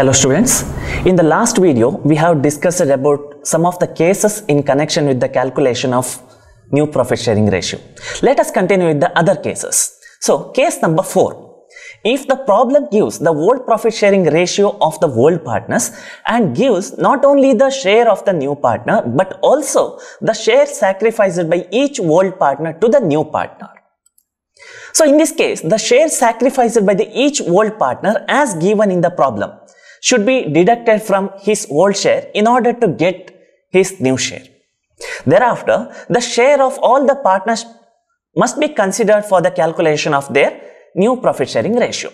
Hello students. In the last video, we have discussed about some of the cases in connection with the calculation of new profit sharing ratio. Let us continue with the other cases. So case number 4. If the problem gives the world profit sharing ratio of the world partners and gives not only the share of the new partner but also the share sacrificed by each world partner to the new partner. So in this case, the share sacrificed by the each world partner as given in the problem should be deducted from his old share in order to get his new share. Thereafter, the share of all the partners must be considered for the calculation of their new profit sharing ratio.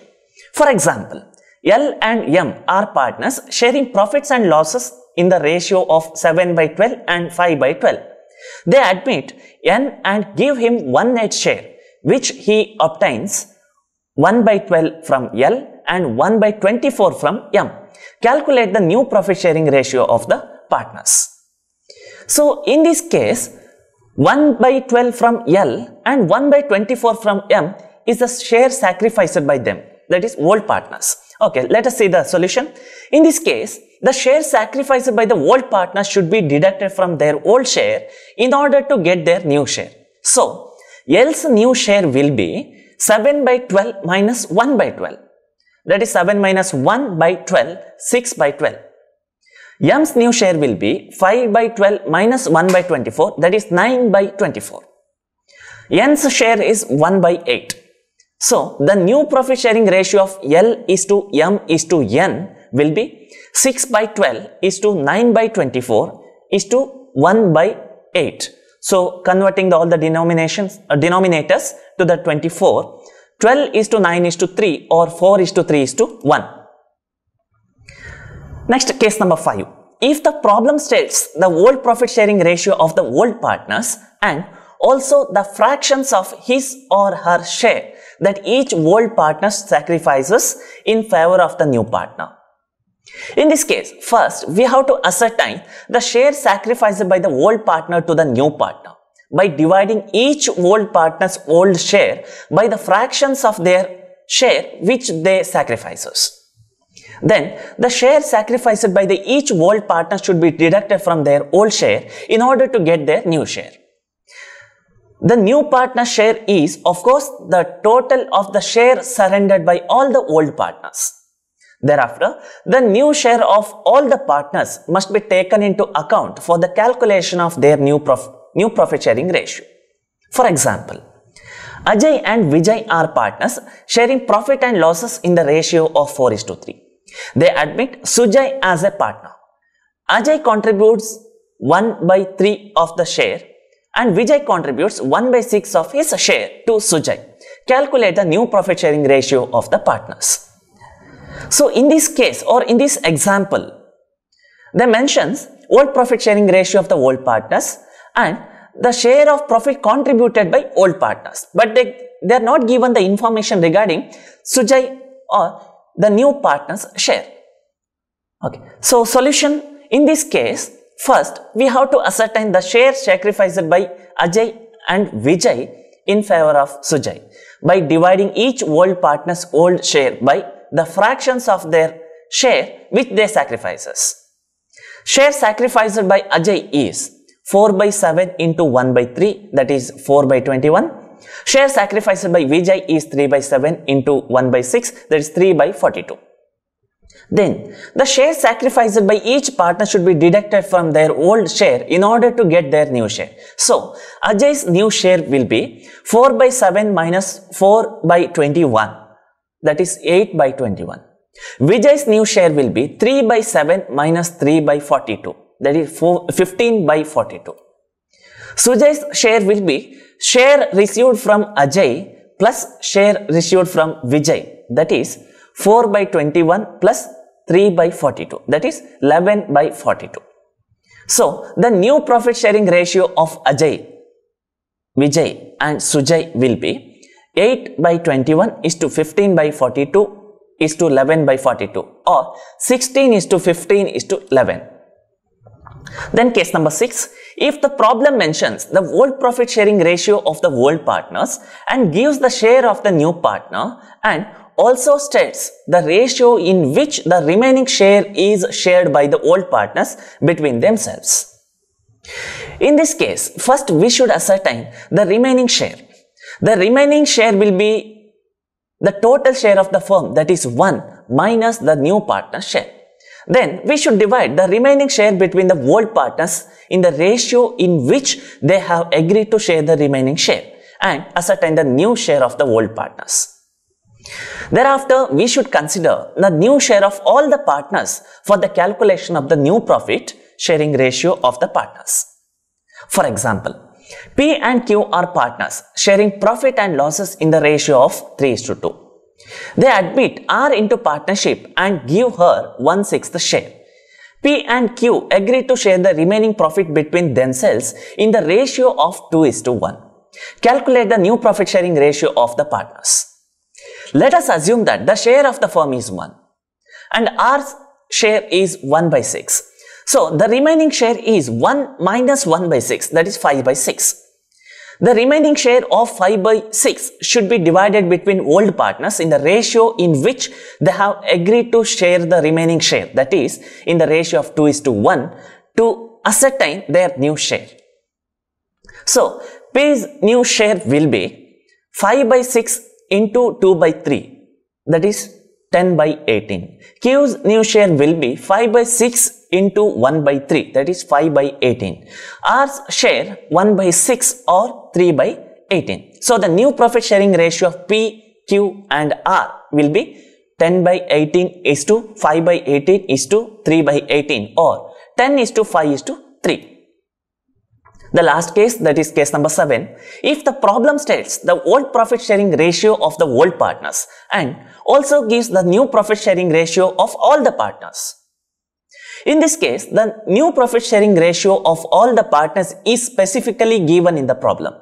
For example, L and M are partners sharing profits and losses in the ratio of 7 by 12 and 5 by 12. They admit N and give him 1 net share which he obtains 1 by 12 from L and 1 by 24 from M. Calculate the new profit sharing ratio of the partners. So in this case, 1 by 12 from L and 1 by 24 from M is the share sacrificed by them, that is old partners. Okay, let us see the solution. In this case, the share sacrificed by the old partners should be deducted from their old share in order to get their new share. So, L's new share will be 7 by 12 minus 1 by 12 that is 7 minus 1 by 12, 6 by 12. Yam's new share will be 5 by 12 minus 1 by 24, that is 9 by 24. N's share is 1 by 8. So, the new profit sharing ratio of L is to M is to N will be 6 by 12 is to 9 by 24 is to 1 by 8. So, converting the, all the denominations, uh, denominators to the 24, 12 is to 9 is to 3 or 4 is to 3 is to 1. Next case number 5. If the problem states the old profit sharing ratio of the old partners and also the fractions of his or her share that each old partner sacrifices in favor of the new partner. In this case, first we have to ascertain the share sacrificed by the old partner to the new partner by dividing each old partner's old share by the fractions of their share which they sacrifices. Then the share sacrificed by the each old partner should be deducted from their old share in order to get their new share. The new partner share is of course the total of the share surrendered by all the old partners. Thereafter, the new share of all the partners must be taken into account for the calculation of their new profit new profit sharing ratio. For example, Ajay and Vijay are partners sharing profit and losses in the ratio of 4 is to 3. They admit Sujay as a partner. Ajay contributes 1 by 3 of the share and Vijay contributes 1 by 6 of his share to Sujay. Calculate the new profit sharing ratio of the partners. So in this case or in this example, they mentions old profit sharing ratio of the old partners and the share of profit contributed by old partners. But they, they are not given the information regarding Sujai or the new partner's share. Okay. So solution in this case, first we have to ascertain the share sacrificed by Ajay and Vijay in favor of Sujay by dividing each old partner's old share by the fractions of their share which they sacrifices. Share sacrificed by Ajay is 4 by 7 into 1 by 3 that is 4 by 21. Share sacrificed by Vijay is 3 by 7 into 1 by 6 that is 3 by 42. Then the share sacrificed by each partner should be deducted from their old share in order to get their new share. So Ajay's new share will be 4 by 7 minus 4 by 21 that is 8 by 21. Vijay's new share will be 3 by 7 minus 3 by 42 that 15 by 42. Sujay's share will be share received from Ajay plus share received from Vijay that is 4 by 21 plus 3 by 42 that is 11 by 42. So the new profit sharing ratio of Ajay, Vijay and Sujay will be 8 by 21 is to 15 by 42 is to 11 by 42 or 16 is to 15 is to 11. Then case number 6, if the problem mentions the world profit sharing ratio of the world partners and gives the share of the new partner and also states the ratio in which the remaining share is shared by the old partners between themselves. In this case, first we should ascertain the remaining share. The remaining share will be the total share of the firm that is 1 minus the new partner share. Then we should divide the remaining share between the world partners in the ratio in which they have agreed to share the remaining share and ascertain the new share of the world partners. Thereafter, we should consider the new share of all the partners for the calculation of the new profit sharing ratio of the partners. For example, P and Q are partners sharing profit and losses in the ratio of 3 is to 2. They admit R into partnership and give her one sixth share. P and Q agree to share the remaining profit between themselves in the ratio of 2 is to 1. Calculate the new profit sharing ratio of the partners. Let us assume that the share of the firm is 1 and R's share is 1 by 6. So the remaining share is 1 minus 1 by 6 that is 5 by 6. The remaining share of 5 by 6 should be divided between old partners in the ratio in which they have agreed to share the remaining share, that is, in the ratio of 2 is to 1 to ascertain their new share. So, P's new share will be 5 by 6 into 2 by 3, that is 10 by 18. Q's new share will be 5 by 6 into 1 by 3 that is 5 by 18. R's share 1 by 6 or 3 by 18. So the new profit sharing ratio of P, Q and R will be 10 by 18 is to 5 by 18 is to 3 by 18 or 10 is to 5 is to 3. The last case that is case number 7. If the problem states the old profit sharing ratio of the old partners and also gives the new profit sharing ratio of all the partners. In this case, the new profit sharing ratio of all the partners is specifically given in the problem.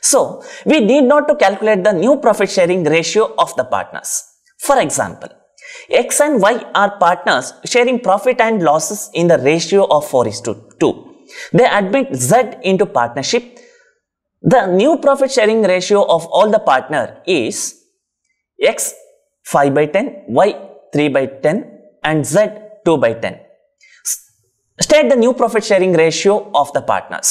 So, we need not to calculate the new profit sharing ratio of the partners. For example, X and Y are partners sharing profit and losses in the ratio of 4 is to 2. They admit Z into partnership. The new profit sharing ratio of all the partner is X 5 by 10, Y 3 by 10 and Z 2 by 10 state the new profit sharing ratio of the partners.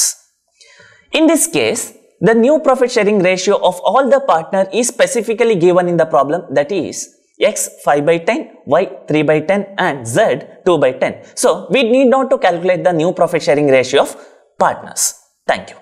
In this case, the new profit sharing ratio of all the partner is specifically given in the problem that is x 5 by 10, y 3 by 10 and z 2 by 10. So, we need not to calculate the new profit sharing ratio of partners. Thank you.